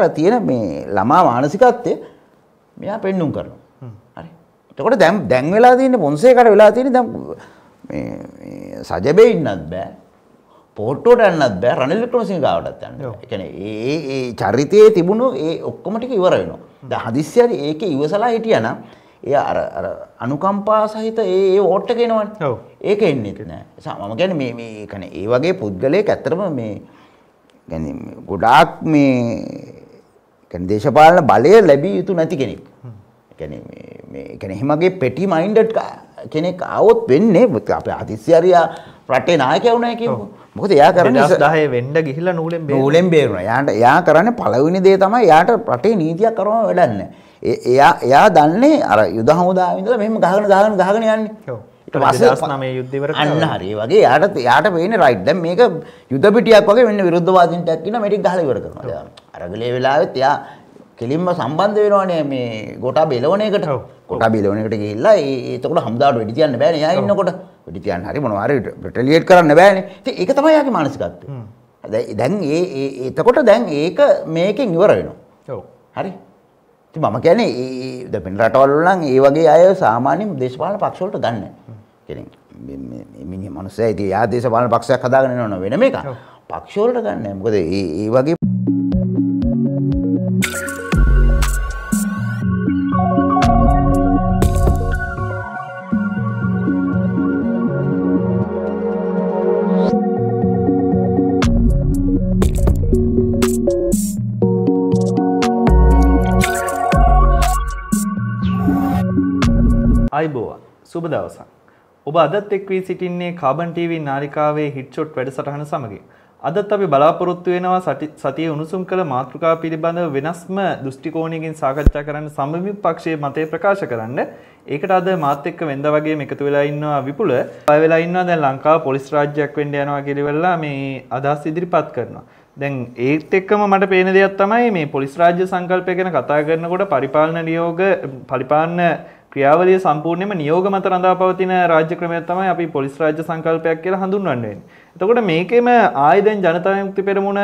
අර තියෙන මේ ළමා මානසිකත්වය මෙයා පෙන්නුම් කරනවා. හරි. එතකොට දැන් දැන් වෙලා තියෙන්නේ පොන්සේකට වෙලා තියෙන්නේ දැන් මේ සජබේ ඉන්නත් බෑ. පෝට්ටෝට යන්නත් බෑ. රනිල් වික්‍රමසිංහ ගාවටත් යන්න. ඒ කියන්නේ ඒ ඒ චරිතයේ තිබුණු ඒ ඔක්කොම ටික ඉවර වෙනවා. දැන් හදිස්සි හරි ඒකේ ඉවසලා හිටියානම් එය අර අර අනුකම්පා සහිත ඒ ඕට්ට කෙනවන්නේ. ඔව්. ඒක එන්නේ නැහැ. මම කියන්නේ මේ මේ කියන්නේ ඒ වගේ පුද්ගලයෙක් ඇත්තටම මේ يعني ගොඩාක් මේ කැන දේශපාලන බලය ලැබිය යුතු නැති කෙනෙක් කැන එහෙමගේ පෙටි මයින්ඩට් කෙනෙක් අවුත් වෙන්නේ අප අතිස්්‍යරයා රටේ නායක වුණය කිය මොකද යා කරන දහය වෙන්ඩ ගිහිල නූලෙන් නූලෙන් බේරුණ යාට යා කරන්න පලවිනි දේ තමයි යාට රටේ නීතියක් කරම වැඩන්න එයා එයා දන්නේ අර යුද හමුදාවිදල මෙම ගහන ගහන ගහගෙන යන්නේ නමේ යුද්ධවර අන්න හරි වගේ යාට යාට පේන රයිඩ්ඩ මේක යුද පිටියක් වගේ වෙන්න විරුද්ධවාදින්ටක් කියන මටි ගහලවර කරනවා අරගලේ වෙලාවෙත් එයා කෙලින්ම සම්බන්ධ වෙනවානේ මේ ගොටා බෙලවන එකට. ගොටා බෙලවන එකට ගිහිල්ලා ඒතකොට හම්දාට වෙඩි තියන්න බෑනේ එයා ඉන්නකොට. වෙඩි තියන්න හරි මොනවා හරි රිටලියේට් කරන්න බෑනේ. ඉතින් ඒක තමයි යාගේ මානසිකත්වය. දැන් ඒ එතකොට දැන් ඒක මේකෙන් ඉවර වෙනවා. ඔව්. හරි. ඉතින් මම කියන්නේ ඒ දැන් වෙන රටවල් වල නම් ඒ වගේ අය සාමාන්‍යයෙන් දේශපාලන පක්ෂ වලට ගන්න. කියන්නේ මේ මිනිහ මනුස්සයා ඉතින් යා දේශපාලන පක්ෂයක් හදාගෙන යනවා වෙන මේක. පක්ෂ වලට ගන්න. මොකද ඒ වගේ අයිබෝවන් සුබ දවසක්. ඔබ අදත් එක් වී සිටින්නේ කාබන් TV නාලිකාවේ හිට්ෂොට් වැඩසටහන සමගින්. අදත් අපි බලාපොරොත්තු වෙනවා සතිය උණුසුම් කළ මාතෘකා පිළිබඳව වෙනස්ම දෘෂ්ටි කෝණයකින් සාකච්ඡා කරන්න සමමිත් පක්ෂයේ මතය ප්‍රකාශ කරන්න. ඒකට අද මාත් එක්ක වෙනද වගේ එකතු වෙලා ඉන්නවා විපුල. පය වෙලා ඉන්නවා දැන් ලංකාව පොලිස් රාජ්‍යයක් වෙන්න යනවා කියලා මේ අදහස් ඉදිරිපත් කරනවා. දැන් ඒත් එක්කම මට පේන දෙයක් තමයි මේ පොලිස් රාජ්‍ය සංකල්පය ගැන කතා කරනකොට පරිපාලන නියෝග පරිපාලන ක්‍රියාවලිය සම්පූර්ණයෙන්ම නියෝග මත රඳා පවතින රාජ්‍ය ක්‍රමයක් තමයි අපි පොලිස් රාජ්‍ය සංකල්පයක් කියලා හඳුන්වන්නේ. එතකොට මේකෙම ආයෙ දැන් ජනතා විමුක්ති පෙරමුණ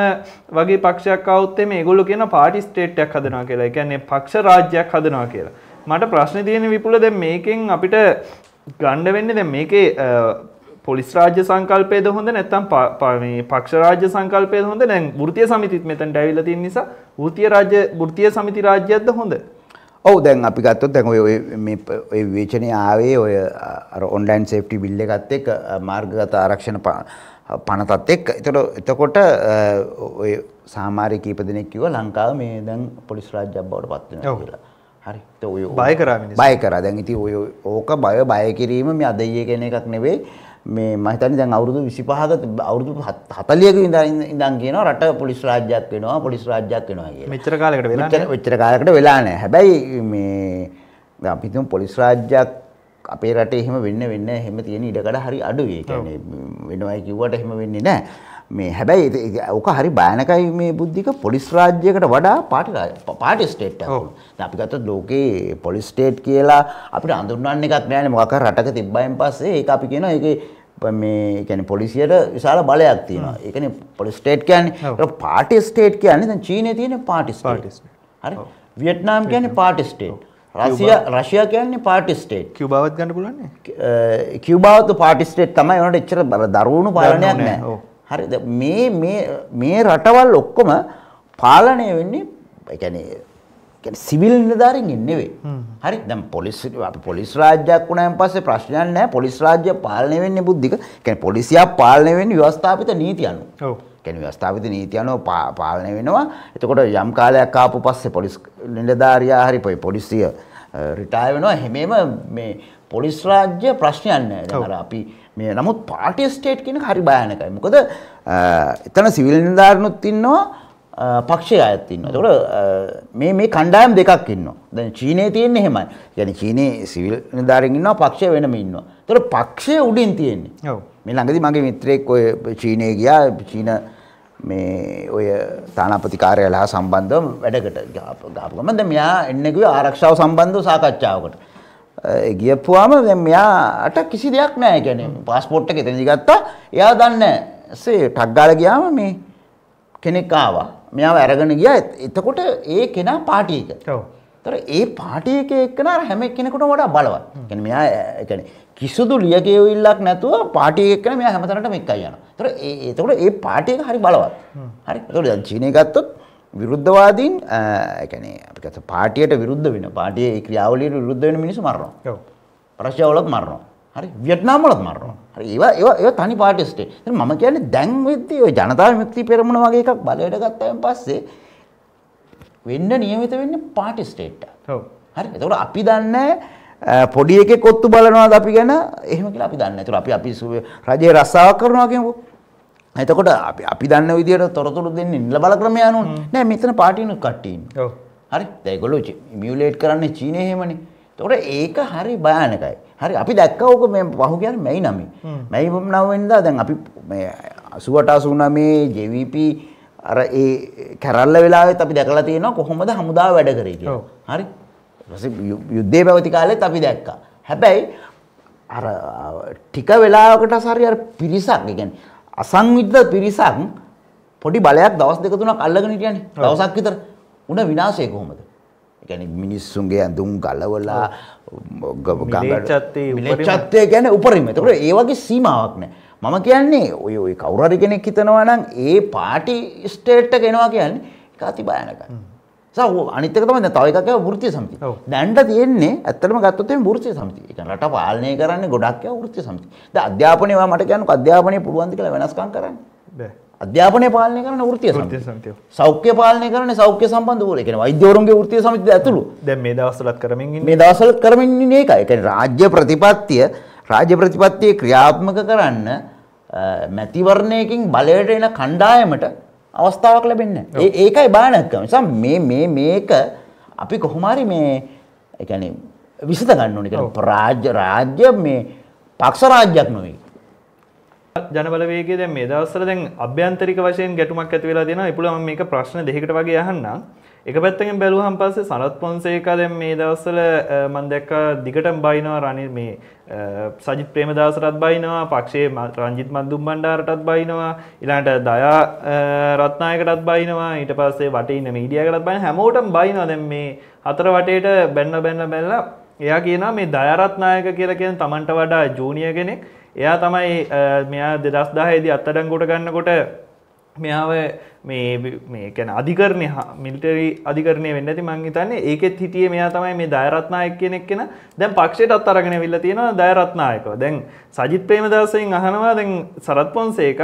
වගේ පක්ෂයක් ආවොත් එමේ ඒගොල්ලෝ කියන පාටි ස්ටේට් එකක් හදනවා කියලා. ඒ කියන්නේ පක්ෂ රාජ්‍යයක් හදනවා කියලා. මට ප්‍රශ්නේ තියෙන විපුල දැන් මේකෙන් අපිට ගන්න වෙන්නේ දැන් මේකේ පොලිස් රාජ්‍ය සංකල්පයද හොඳ නැත්තම් පක්ෂ රාජ්‍ය සංකල්පයද හොඳ දැන් වෘතිය සමිතිත් මෙතන ඩැවිලා තියෙන නිසා වෘතිය රාජ්‍ය වෘතිය සමිති රාජ්‍යයක්ද හොඳ ඔව් දැන් අපි ගත්තොත් දැන් ඔය මේ ඔය විවේචනය ආවේ ඔය අර ඔන්ලයින් සේෆ්ටි බිල් එකත් එක්ක මාර්ගගත ආරක්ෂණ පනතත් එක්ක. ඒතකොට එතකොට ඔය සාමාන්‍ය කීප දෙනෙක් කිව්වා ලංකාව මේ දැන් පොලිස් රාජ්‍යයක් බවට පත් වෙනවා කියලා. හරි. ඒ ඔය බය කරා මිනිස්සු. බය කරා. දැන් ඉතින් ඔය ඕක බය බය කිරීම මේ අදයිය කියන එකක් නෙවෙයි. මේ මම හිතන්නේ දැන් අවුරුදු 25ක අවුරුදු 40ක ඉඳන් ඉඳන් කියනවා රට පොලිස් රාජ්‍යයක් වෙනවා පොලිස් රාජ්‍යයක් වෙනවා කියලා. මෙච්චර කාලයකට වෙලා නැහැ. මෙච්චර කාලයකට වෙලා නැහැ. හැබැයි මේ අපි හිතමු පොලිස් රාජ්‍යයක් අපේ රටේ එහෙම වෙන්න වෙන්න එහෙම තියෙන ඉඩකඩ හරි අඩුයි. ඒ කියන්නේ වෙනවයි කිව්වට එහෙම වෙන්නේ නැහැ. මේ හැබැයි ඕක හරි භයානකයි මේ බුද්ධික පොලිස් රාජ්‍යයකට වඩා පාටි පාටි ස්ටේට් එකක්. දැන් අපි ගත්තොත් ලෝකේ පොලිස් ස්ටේට් කියලා අපිට අඳුන්වන්න එකක් නැහැ නේ මොකක් හරි රටක තිබ්බයින් පස්සේ ඒක අපි කියනවා ඒකේ මේ කියන්නේ පොලිසියට විශාල බලයක් තියෙනවා. ඒ කියන්නේ පොලිස් ස්ටේට් කියන්නේ පාටි ස්ටේට් කියන්නේ දැන් චීනේ තියෙන පාටි ස්ටේට්. හරි. වියට්නාම් කියන්නේ පාටි ස්ටේට්. රසියා රෂියා කියන්නේ පාටි ස්ටේට්. කියුබාවත් ගන්න පුළුවන් නේ? කියුබාවත් පාටි ස්ටේට් තමයි. ඒනට එච්චර දරුණු පාලනයක් නැහැ. හරිද? මේ මේ මේ රටවල් ඔක්කොම පාලනය වෙන්නේ ඒ කියන්නේ කියන්නේ සිවිල් නිලධාරීන්ගෙන් නෙවෙයි. හරි. දැන් පොලිස් අපි පොලිස් රාජ්‍යයක් වුණාන් පස්සේ ප්‍රශ්නයක් නැහැ. පොලිස් රාජ්‍ය පාලනය වෙන්නේ බුද්ධික. කියන්නේ පොලිසිය පාලනය වෙන්නේ ව්‍යවස්ථාපිත නීති අනුව. ඔව්. කියන්නේ ව්‍යවස්ථාපිත නීති අනුව පාලනය වෙනවා. එතකොට යම් කාලයක් ආපු පස්සේ පොලිස් නිලධාරියා හරි පොලිසිය රිටායර් වෙනවා. හැමෙම මේ පොලිස් රාජ්‍ය ප්‍රශ්නයක් නැහැ. දැන් අපි මේ නමුත් පාර්ටි ස්ටේට් කියන හරි භයානකයි. මොකද එතන සිවිල් නිලධාරිනුත් ඉන්නවා පක්ෂය අයත් ඉන්නවා. ඒතකොට මේ මේ කණ්ඩායම් දෙකක් ඉන්නවා. දැන් චීනයේ තියෙන්නේ එහෙමයි. يعني චීනයේ සිවිල් නිලධාරීන් ඉන්නවා, පක්ෂය වෙනම ඉන්නවා. ඒතකොට පක්ෂය උඩින් තියෙන්නේ. ඔව්. මේ ළඟදී මගේ මිත්‍රයෙක් ඔය චීනයේ ගියා. චීන මේ ඔය තානාපති කාර්යාලය හා සම්බන්ධව වැඩකට ගාපු ගමන් දැන් මෙයා එන්නේ කිව්වේ ආරක්ෂාව සම්බන්ධව සාකච්ඡාවකට. ඒ ගියපුවාම දැන් මෙයාට කිසි දෙයක් නැහැ. يعني પાස්පෝර්ට් එක එතනදි ගත්තා. එයා දන්නේ නැහැ. සේ ටක් ගාලා ගියාම මේ කෙනෙක් ආවා. මෙයාව ඇරගෙන ගියා එතකොට ඒ කෙනා පාටි එක. ඔව්. ඒතර ඒ පාටි එක එක්කන හැම කෙනෙකුටම වඩා බලවත්. يعني මෙයා يعني කිසිදු ලියකියවිල්ලක් නැතුව පාටි එක එක්කන මෙයා හැමතැනටම එක්කයි යනවා. ඒතර ඒ එතකොට ඒ පාටි එක හරි බලවත්. හරි. ඒතකොට දැන් චීනය ගත්තොත් විරුද්ධවාදීන් ඒ කියන්නේ අපි කතා පාටියට විරුද්ධ වෙන පාටියේ ක්‍රියාවලියට විරුද්ධ වෙන මිනිස්සු මරනවා. ඔව්. රෂ්‍යාවලත් මරනවා. හරි වියට්නාම් වලත් මරනවා. හරි ඒවා ඒවා ඒවා තනි පාටි ස්ටේට්. දැන් මම කියන්නේ දැන් වෙද්දී ওই ජනතා විමුක්ති පෙරමුණ වගේ එකක් බලයට ගත්තාන් පස්සේ වෙන්න નિયમિત වෙන්නේ පාටි ස්ටේට් එක. ඔව්. හරි. එතකොට අපි දන්නේ පොඩි එකෙක් ඔත්තු බලනවාද අපි ගැන එහෙම කියලා අපි දන්නේ. එතකොට අපි අපි රජයේ රස්සාවක් කරනවා කියමුකෝ. එතකොට අපි අපි දන්න විදිහට තොරතුරු දෙන්නේ නිල බල ක්‍රමය අනුව. නෑ මෙතන පාටිනුත් කට්ටිය ඉන්නේ. ඔව්. හරි. දැන් ඒගොල්ලෝ ඉමියුලේට් කරන්නේ චීනයේ එහෙමනේ. එතකොට ඒක හරි භයානකයි. හරි අපි දැක්කා ඕක මේ පහු කියන්නේ මැයි 9. මැයි 9 වෙනිදා දැන් අපි මේ 88 89 JVP අර ඒ කැරල්ල වෙලාවෙත් අපි දැකලා තියෙනවා කොහොමද හමුදා වැඩ කරේ කියලා. හරි. යුද්ධය පැවති කාලෙත් අපි දැක්කා. හැබැයි අර ටික වෙලාවකට හරි අර පිරිසක්, ඒ කියන්නේ අසංවිධ පිරිසක් පොඩි බලයක් දවස් දෙක තුනක් අල්ලගෙන හිටියනේ. දවසක් විතර උන විනාශය කොහොමද? ගැන මිනිස්සුන්ගේ ඇඳුම් ගලවලා චත්තය ගැන උපරිම තකට ඒවගේ සීමාවක් නෑ මම කියන්නේ ඔය ඔය කවුරරි කෙනෙක් හිතනවා නම් ඒ පාටි ස්ටේට්ට කෙනවා කියන්න කාති බයනක අනිතකම තවයකක ෘතිය සමති දැන්ට තියන්නේ ඇත්තම ගත්තතේ ෘතිය සමති එක රට පාලනය කරන්න ගොඩක්ය ෘතිය සමති ද අධ්‍යාපනයවා මට කියන්න අධ්‍යාපනය පුළුවන්ති කළ වෙනස්කන් කරන්න බෑ අධ්‍යාපනය පාලනය කරන ෘතිය සමිතිය සෞඛ්‍ය පාලනය කරන සෞඛ්‍ය සම්බන්ධ වූ එකන වෛද්‍යවරුන්ගේ ෘතිය සමිතිය ඇතුළු දැන් මේ දවස්වලත් කරමින් ඉන්නේ මේ දවස්වලත් කරමින් ඉන්නේ ඒකයි. ඒ කියන්නේ රාජ්‍ය ප්‍රතිපත්තිය රාජ්‍ය ප්‍රතිපත්තිය ක්‍රියාත්මක කරන්න මැතිවරණයකින් බලයට එන කණ්ඩායමට අවස්ථාවක් ලැබෙන්නේ නැහැ. ඒකයි බාණක්කම. නිසා මේ මේ මේක අපි කොහොමhari මේ ඒ කියන්නේ විසඳ ගන්න ඕනේ. ඒ කියන්නේ රාජ්‍ය රාජ්‍ය මේ පක්ෂ රාජ්‍යයක් නෙවෙයි. ජනබලවේගේ දැන් මේ දවස්වල දැන් අභ්‍යන්තරික වශයෙන් ගැටුමක් ඇති වෙලා තියෙනවා. ඒ පුළුවන් මේක ප්‍රශ්න දෙකකට වගේ අහන්නම්. එක පැත්තකින් බැලුවහම පස්සේ සනත් පොන්සේකා දැන් මේ දවස්වල මම දැක්කා දිගටම බයිනවා රනිල් මේ සජිත් ප්‍රේමදාසටත් බයිනවා, පක්ෂයේ රංජිත් මන්දුම් බණ්ඩාරටත් බයිනවා, ඊළඟට දයා රත්නායකටත් බයිනවා, ඊට පස්සේ වටේ ඉන්න මීඩියාකටත් බයින හැමෝටම බයිනවා. දැන් මේ හතර වටේට බැන්න බැන්න බැලලා එයා කියනවා මේ දයාරත්නායක කියලා කියන තමන්ට වඩා ජූනියර් කෙනෙක් එයා තමයි මෙයා දෙදස් දාහේදී අත්තඩංගොට ගන්නකොට මොව මේැන අධිකරණය මිල්ටරි අධිකරණය වෙන්නති මංහිතන්නේ ඒකෙත් හිටිය මෙයා තමයි මේ දයරත්නායක් කෙනෙක් කෙන දැන් පක්ෂයට අත්තරගෙන විල්ල තියෙනවා දයරත්නායකව දැන් සජිත් ප්‍රේම දවසයෙන් අහනවා දැන් සරත් පොන්සේක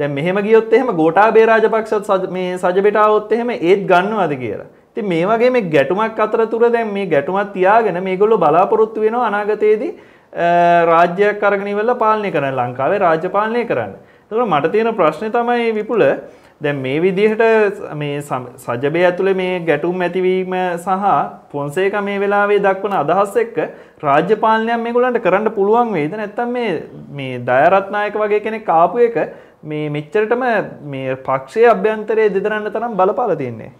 දැ මෙහම ගියොත් එහෙම ගෝටා බේරාජපක්ෂත් මේ සජබෙටාවොත් එහෙම ඒත් ගන්නවාද කියලා ති මේ වගේ මේ ගැටුමක් අතර තුර දැන් මේ ගැටුමත් තියාගෙන මේගොල්ලු බලාපොරොත්තු වෙන අනාගතයේදී රාජ්‍යයක් කරගෙන ඉවරලා පාලනය කරන්න ලංකාවේ රාජ්‍ය පාලනය කරන්න. එතකොට මට තියෙන ප්‍රශ්නේ තමයි විපුල දැන් මේ විදිහට මේ සජබය ඇතුළේ මේ ගැටුම් ඇතිවීම සහ පොන්සේක මේ වෙලාවේ දක්වන අදහස් එක්ක රාජ්‍ය පාලනයක් මේගොල්ලන්ට කරන්න පුළුවන් වෙයිද නැත්නම් මේ මේ දයරත්නායක වගේ කෙනෙක් ආපු එක මේ මෙච්චරටම මේ පක්ෂයේ අභ්‍යන්තරයේ දෙදරන්න තරම් බලපාලා තියන්නේ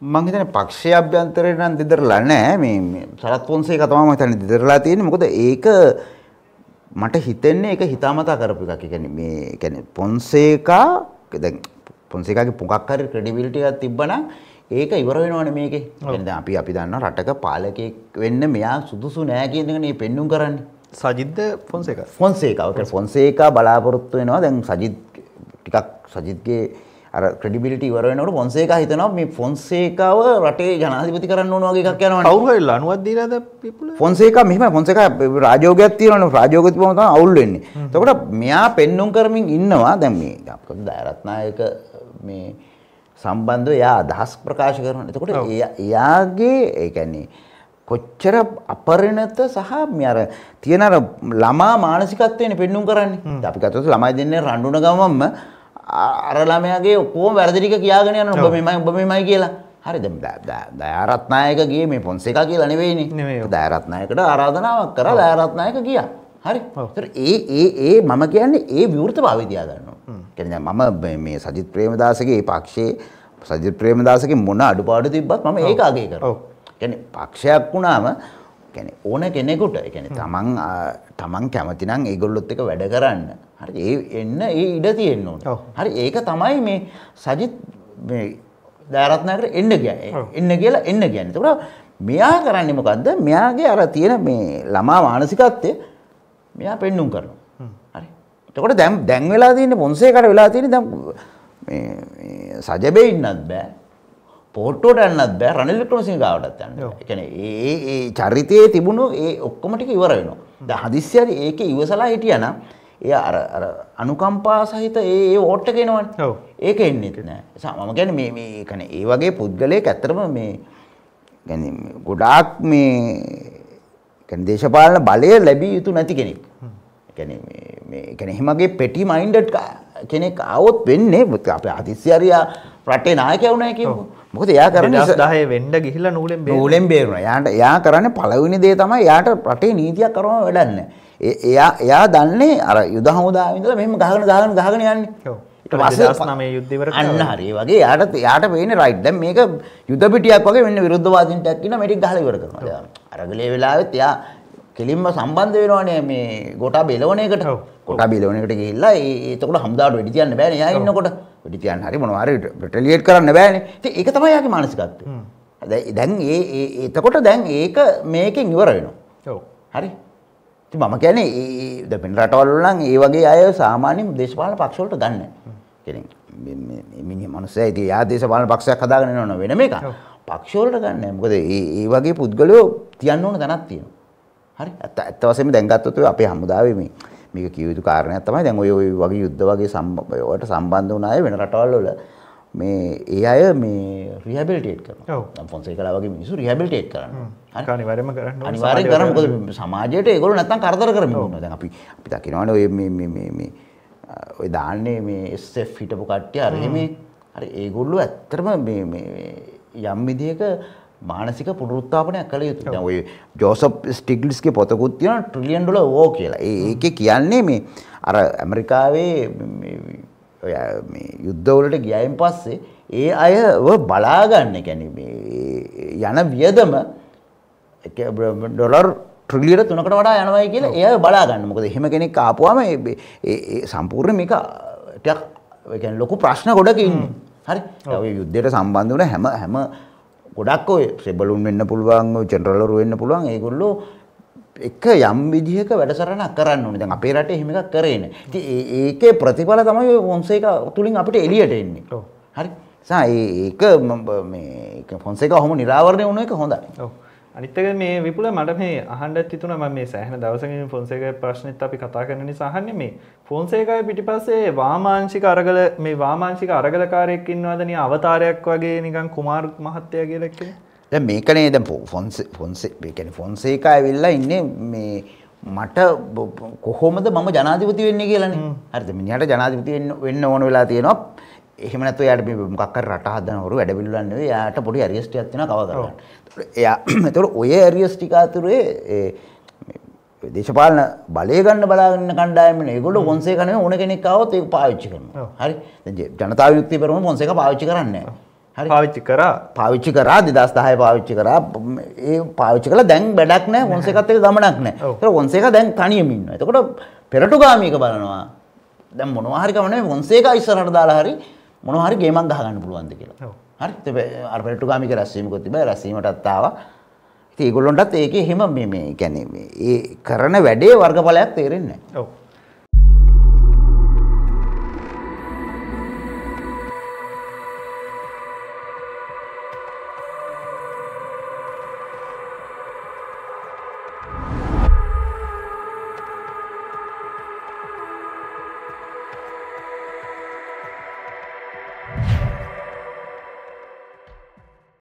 මං හිතන්නේ පක්ෂයේ අභ්‍යන්තරේ නම් දෙදරලා නැහැ මේ සරත් පොන්සේක තමයි මම හිතන්නේ දෙදරලා තියෙන්නේ මොකද ඒක මට හිතෙන්නේ ඒක හිතාමතා කරපු එකක්. ඒ කියන්නේ මේ කියන්නේ පොන්සේකා දැන් පොන්සේකාගේ මොකක් හරි ක්‍රෙඩිබිලිටි එකක් තිබ්බනම් ඒක ඉවර වෙනවනේ මේකේ. يعني දැන් අපි අපි දන්නවා රටක පාලකයෙක් වෙන්න මෙයා සුදුසු නෑ කියන එක නේ පෙන්눔 කරන්නේ. සජිත්ද පොන්සේකා. පොන්සේකා. ඔක පොන්සේකා බලාපොරොත්තු වෙනවා. දැන් සජිත් ටිකක් සජිත්ගේ අර ක්‍රඩිබිලිටි ඉවර වෙනකොට ෆොන්සේකා හිතනවා මේ ෆොන්සේකාව රටේ ජනාධිපති කරන්න ඕන වගේ එකක් යනවනේ. කවුරු හරි ලණුවක් දීලාද people? ෆොන්සේකා මෙහෙම ෆොන්සේකා රාජෝගයක් තියෙනවනේ. රාජෝගය තිබුණම තමයි අවුල් වෙන්නේ. එතකොට මෙයා පෙන්눔 කරමින් ඉන්නවා. දැන් මේ අපකද දයරත්නායක මේ සම්බන්ධව එයා අදහස් ප්‍රකාශ කරනවා. එතකොට එයාගේ ඒ කියන්නේ කොච්චර අපරිණත සහ මේ අර තියෙන අර ළමා මානසිකත්වයනේ පෙන්눔 කරන්නේ. අපි ගත්තොත් ළමයි දෙන්නේ රඬුන ගමම්ම අර ළමයාගේ ඔක්කොම වැරදි ටික කියාගෙන යනවා ඔබ මෙමය ඔබ මෙමය කියලා. හරිද? දයාරත්නායක ගියේ මේ පොන්සේකා කියලා නෙවෙයිනේ. දයාරත්නායකට ආරාධනාවක් කරා දයාරත්නායක ගියා. හරි. ඒ ඒ ඒ මම කියන්නේ ඒ විවෘත භාවය තියා ගන්නවා. කියන්නේ මම මේ සජිත් ප්‍රේමදාසගේ පක්ෂයේ සජිත් ප්‍රේමදාසගේ මොන අඩුපාඩු තිබ්බත් මම ඒක අගය කරනවා. කියන්නේ පක්ෂයක් වුණාම يعني ඕන කෙනෙකුට يعني තමන් තමන් කැමති නම් ඒගොල්ලොත් එක වැඩ කරන්න. හරි ඒ එන්න ඒ ඉඩ තියෙන්න ඕනේ. හරි ඒක තමයි මේ සජිත් මේ දයරත්නාකර එන්න ගියා. එන්න කියලා එන්න කියන්නේ. ඒතකොට මෙයා කරන්නේ මොකද්ද? මෙයාගේ අර තියෙන මේ ළමා මානසිකත්වය මෙයා පෙන්눔 කරනවා. හරි. එතකොට දැන් දැන් වෙලා තියෙන පොන්සේකට වෙලා තියෙන දැන් මේ සජබේ ඉන්නත් බෑ. පෝට්ටෝට යන්නත් බෑ රනිල් වික්‍රමසිංහාවටත් යන්න. ඒ කියන්නේ ඒ ඒ චරිතයේ තිබුණු ඒ ඔක්කොම ටික ඉවර වෙනවා. දැන් හදිස්සි හරි ඒක ඉවසලා හිටියනම් ඒ අර අර අනුකම්පා සහිත ඒ ඒ වෝට් එක එනවනේ. ඔව්. ඒක එන්නේ නැහැ. මම කියන්නේ මේ මේ කියන්නේ ඒ වගේ පුද්ගලයෙක් ඇත්තටම මේ කියන්නේ ගොඩාක් මේ කියන්නේ දේශපාලන බලය ලැබිය යුතු නැති කෙනෙක්. කියන්නේ මේ කියන්නේ එහෙමගේ පෙටි මයින්ඩඩ් කෙනෙක් આવොත් වෙන්නේ අපේ හදිස්සි හරියා රටේ නායකය වුණා කියමු. මොකද එයා කරන්නේ 2010 වෙන්න ගිහිල්ලා නූලෙන් බේරුණා. නූලෙන් බේරුණා. යාට එයා කරන්නේ පළවෙනි දේ තමයි යාට රටේ නීතියක් කරවම වැඩක් නැහැ. එයා එයා දන්නේ අර යුද හමුදාවේ ඉඳලා මෙහෙම ගහගෙන ගහගෙන ගහගෙන යන්නේ. ඊට පස්සේ 2009 යුද්ධෙවර අන්න හරි. ඒ වගේ යාට යාට වෙන්නේ රයිට්. දැන් මේක යුද පිටියක් වගේ මෙන්න විරුද්ධවාදීන්ට එක්කිනා මෙටික් ගහලා ඉවර කරනවා. අරගලේ වෙලාවෙත් එයා කෙලින්ම සම්බන්ධ වෙනවානේ මේ ගොටා බෙලවන එකට කොටා බෙලවන එකට ගිහිල්ලා ඒතකොට හමුදාවට වෙඩි තියන්න බෑනේ එයා ඉන්නකොට වෙඩි තියන්න හරි මොනවා හරි රිටලියේට් කරන්න බෑනේ ඉතින් ඒක තමයි යාගේ මානසිකත්වය දැන් ඒ එතකොට දැන් ඒක මේකෙන් ඉවර වෙනවා ඔව් හරි ඉතින් මම කියන්නේ ඒ දැන් වෙන රටවල් වල නම් ඒ වගේ අය සාමාන්‍යයෙන් දේශපාලන පක්ෂ වලට ගන්න. කියන්නේ මේ මිනිහ මනුස්සයා ඉතින් යා දේශපාලන පක්ෂයක් හදාගෙන යනවා වෙන මේක. පක්ෂ වලට ගන්න. මොකද මේ වගේ පුද්ගලයෝ තියන්න ඕන දැනක් තියෙනවා. හරි ඇත්ත වශයෙන්ම දැන් ගත්තොත් ඔය අපේ හමුදාවේ මේ මේක කිය යුතු කාරණයක් තමයි දැන් ඔය ඔය වගේ යුද්ධ වගේ ඔයට සම්බන්ධ වුණ අය වෙන රටවල් වල මේ ඒ අය මේ රිහැබිලිටේට් කරනවා. ඔව්. ෆොන්සේකලා වගේ මිනිස්සු රිහැබිලිටේට් කරනවා. හරි. අනිවාර්යයෙන්ම කරන්න ඕනේ. අනිවාර්යයෙන් කරා මොකද සමාජයට ඒගොල්ලෝ නැත්තම් කරදර කරමින් ඉන්නවා. දැන් අපි අපි දකිනවනේ ඔය මේ මේ මේ මේ ඔය දාන්නේ මේ SF හිටපු කට්ටිය අර එහෙම හරි ඒගොල්ලෝ ඇත්තටම මේ මේ යම් විදියක මානසික පුනරුත්ථාපනයක් කළ යුතුයි. දැන් ඔය ජෝසප් ස්ටිග්ලිස්ගේ පොතකුත් තියෙනවා ට්‍රිලියන් ඩොලර් වෝ කියලා. ඒ ඒකේ කියන්නේ මේ අර ඇමරිකාවේ මේ මේ යුද්ධවලට ගියයින් පස්සේ ඒ අයව බලාගන්න කියන්නේ මේ යන වියදම ඩොලර් ට්‍රිලියන තුනකට වඩා යනවායි කියලා එයා බලා ගන්න. මොකද එහෙම කෙනෙක් ආපුවාම ඒ සම්පූර්ණ මේක ටිකක් ඒ කියන්නේ ලොකු ප්‍රශ්න ගොඩක ඉන්නේ. හරි. ඔය යුද්ධයට සම්බන්ධ වුණ හැම හැම ගොඩක් ඔය සෙබළුන් වෙන්න පුළුවන් ඔය ජෙනරල්වරු වෙන්න පුළුවන් ඒගොල්ලෝ එක යම් විදිහක වැඩසටහනක් කරන්න ඕනේ. දැන් අපේ රටේ එහෙම එකක් කරේ නැහැ. ඉතින් ඒකේ ප්‍රතිඵල තමයි ඔය ෆොන්සේකා තුලින් අපිට එළියට එන්නේ. ඔව්. හරි. සා ඒක මේ ෆොන්සේකා ඔහොම නිරාවරණය වුණ එක හොඳයි. ඔව්. අනිත්තක මේ විපුල මට මේ අහන්ඩත් තිතුන ම මේ සෑහන දවසකින් ෆොන්සේක ප්‍රශ්නත් අපි කතා කරන නිසාහන්න මේ ෆොන්සේකයි පිටිපස්සේ වාමාංශික අරගල මේ වාමාංශික අරගලකාරයෙක් ඉන්නවාදනය අවතාරයක් වගේ නිකන් කුමාර් මහත්තය කියලක් ද මේකනේ ද ෆොන්සේ ෆොන්සේ ෆොන්සේක ඇවිල්ලා ඉන්නේ මේ මට කොහොමද මම ජනාධිපති වෙන්න කියලන හරිත මිනිහට ජනාධිපති වෙන්න ඕන වෙලා තියෙනවා එහෙම නැතු යාට මොකක් හරි රට හදනවරු වැඩ පිළිවෙලක් නෙවෙයි යාට පොඩි ඇරියස් ටිකක් තියෙනවා කව කරගන්න. එයා එතකොට ඔය ඇරියස් ටික අතරේ දේශපාලන බලය ගන්න බලාගෙන ඉන්න කණ්ඩායම නේ. ඒගොල්ලෝ පොන්සේක නෙවෙයි ඕන කෙනෙක් ආවොත් ඒක පාවිච්චි කරනවා. හරි. දැන් ජනතා විමුක්තිය පෙරමුණ පොන්සේක පාවිච්චි කරන්නේ නැහැ. හරි. පාවිච්චි කරා. පාවිච්චි කරා 2010 පාවිච්චි කරා. ඒ පාවිච්චි කළා දැන් වැඩක් නැහැ. පොන්සේකත් එක ගමනක් නැහැ. ඒතකොට පොන්සේක දැන් තනියම ඉන්නවා. එතකොට පෙරටුගාමීක බලනවා. දැන් මොනවා හරි කම නෙවෙයි පොන්සේක ඉස්සරහට දාලා හරි මොන හරි ගේමක් ගහගන්න පුළුවන්ද කියලා. හරි අර පෙරටුගාමික රැස්වීමකුත් තිබ්බා රැස්වීමටත් ආවා. ඉතින් ඒගොල්ලොන්ටත් ඒකේ එහෙම මේ මේ කියන්නේ මේ ඒ කරන වැඩේ වර්ගඵලයක් තේරෙන්නේ නැහැ. ඔව්.